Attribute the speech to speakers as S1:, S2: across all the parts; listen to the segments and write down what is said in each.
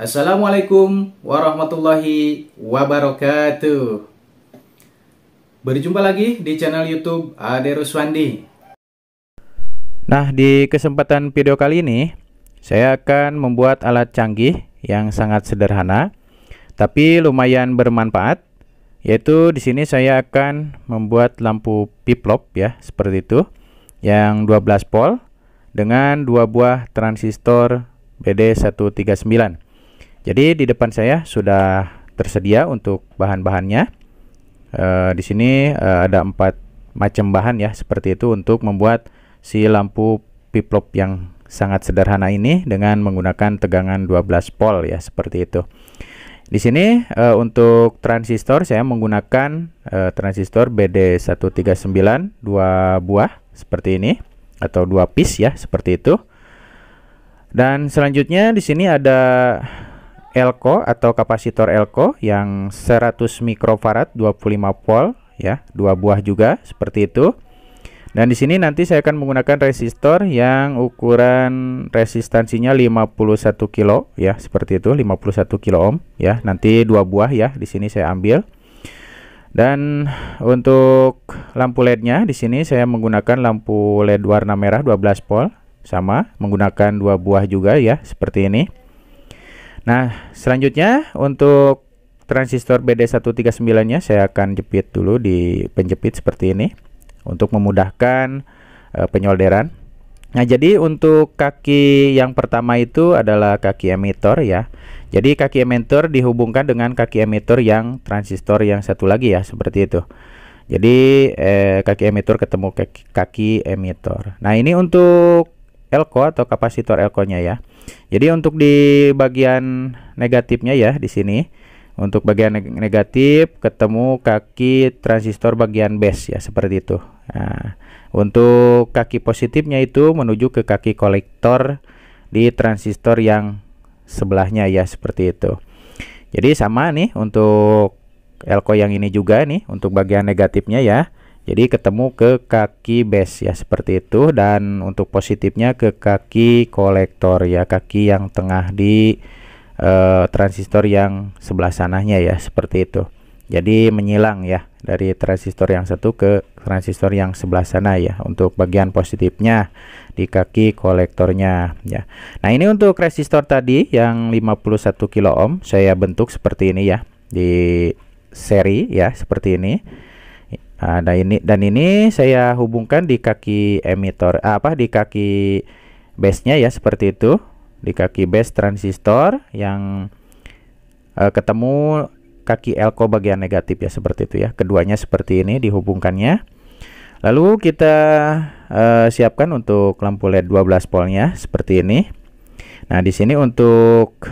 S1: Assalamualaikum warahmatullahi wabarakatuh. Berjumpa lagi di channel YouTube Ade Ruswandi. Nah, di kesempatan video kali ini saya akan membuat alat canggih yang sangat sederhana tapi lumayan bermanfaat yaitu di sini saya akan membuat lampu piplop ya, seperti itu yang 12 volt dengan dua buah transistor BD139. Jadi di depan saya sudah tersedia untuk bahan-bahannya. E, di sini e, ada empat macam bahan ya seperti itu untuk membuat si lampu piplop yang sangat sederhana ini dengan menggunakan tegangan 12 volt ya seperti itu. Di sini e, untuk transistor saya menggunakan e, transistor BD139 dua buah seperti ini atau dua piece ya seperti itu. Dan selanjutnya di sini ada elko atau kapasitor elko yang 100 mikrofarad 25 volt ya, dua buah juga seperti itu. Dan di sini nanti saya akan menggunakan resistor yang ukuran resistansinya 51 kilo ya, seperti itu 51 kilo ohm ya. Nanti dua buah ya, di sini saya ambil. Dan untuk lampu LEDnya di sini saya menggunakan lampu LED warna merah 12 volt sama menggunakan dua buah juga ya, seperti ini. Nah, selanjutnya untuk transistor BD139-nya saya akan jepit dulu di penjepit seperti ini untuk memudahkan e, penyolderan. Nah, jadi untuk kaki yang pertama itu adalah kaki emitor ya. Jadi kaki emitor dihubungkan dengan kaki emitor yang transistor yang satu lagi ya, seperti itu. Jadi eh, kaki emitor ketemu kaki, kaki emitor. Nah, ini untuk elko atau kapasitor elkonya ya. Jadi untuk di bagian negatifnya ya di sini untuk bagian negatif ketemu kaki transistor bagian base ya seperti itu. Nah, untuk kaki positifnya itu menuju ke kaki kolektor di transistor yang sebelahnya ya seperti itu. Jadi sama nih untuk elko yang ini juga nih untuk bagian negatifnya ya jadi ketemu ke kaki base ya seperti itu dan untuk positifnya ke kaki kolektor ya kaki yang tengah di uh, transistor yang sebelah sananya ya seperti itu jadi menyilang ya dari transistor yang satu ke transistor yang sebelah sana ya untuk bagian positifnya di kaki kolektornya ya nah ini untuk resistor tadi yang 51 kilo ohm saya bentuk seperti ini ya di seri ya seperti ini Nah, dan ini dan ini saya hubungkan di kaki emitor ah, apa di kaki base-nya ya seperti itu di kaki base transistor yang e, ketemu kaki elko bagian negatif ya seperti itu ya. Keduanya seperti ini dihubungkannya. Lalu kita e, siapkan untuk lampu LED 12 voltnya seperti ini. Nah, di sini untuk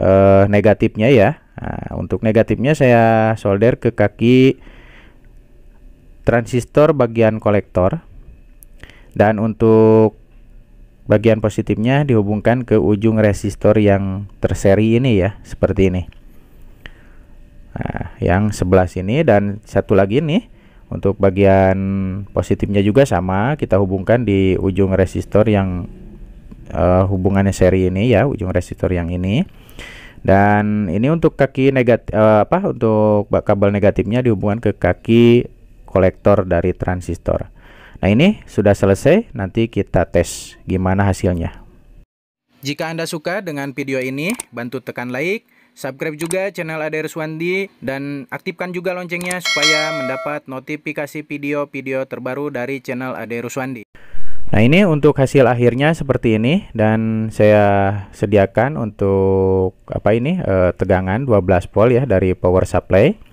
S1: e, negatifnya ya. Nah, untuk negatifnya saya solder ke kaki transistor bagian kolektor dan untuk bagian positifnya dihubungkan ke ujung resistor yang terseri ini ya seperti ini nah, yang sebelah sini dan satu lagi ini untuk bagian positifnya juga sama kita hubungkan di ujung resistor yang uh, hubungannya seri ini ya ujung resistor yang ini dan ini untuk kaki negatif uh, eh, apa untuk kabel negatifnya dihubungkan ke kaki kolektor dari transistor. Nah ini sudah selesai, nanti kita tes gimana hasilnya. Jika Anda suka dengan video ini, bantu tekan like, subscribe juga channel Ade Ruswandi, dan aktifkan juga loncengnya supaya mendapat notifikasi video-video terbaru dari channel Ade Ruswandi. Nah ini untuk hasil akhirnya seperti ini dan saya sediakan untuk apa ini eh, tegangan 12 volt ya dari power supply.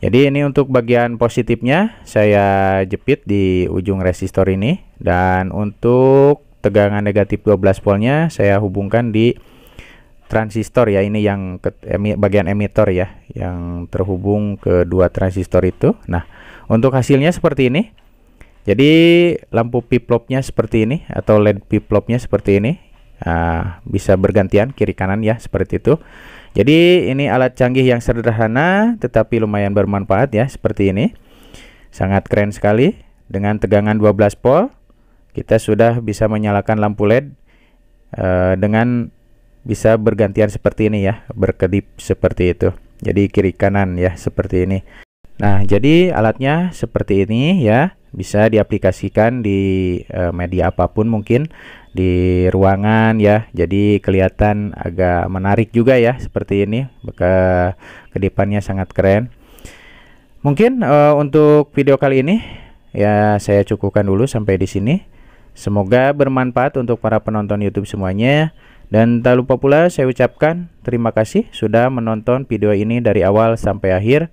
S1: Jadi ini untuk bagian positifnya saya jepit di ujung resistor ini dan untuk tegangan negatif 12 voltnya saya hubungkan di transistor ya ini yang ke, bagian emitor ya yang terhubung ke dua transistor itu. Nah, untuk hasilnya seperti ini. Jadi lampu piplopnya seperti ini atau LED piplopnya seperti ini. Nah, bisa bergantian kiri kanan ya seperti itu. Jadi ini alat canggih yang sederhana tetapi lumayan bermanfaat ya seperti ini. Sangat keren sekali dengan tegangan 12 volt kita sudah bisa menyalakan lampu LED uh, dengan bisa bergantian seperti ini ya, berkedip seperti itu. Jadi kiri kanan ya seperti ini. Nah, jadi alatnya seperti ini ya. Bisa diaplikasikan di eh, media apapun mungkin di ruangan ya. Jadi kelihatan agak menarik juga ya seperti ini. Ke kedepannya sangat keren. Mungkin e, untuk video kali ini ya saya cukupkan dulu sampai di sini. Semoga bermanfaat untuk para penonton YouTube semuanya. Dan tak lupa pula saya ucapkan terima kasih sudah menonton video ini dari awal sampai akhir.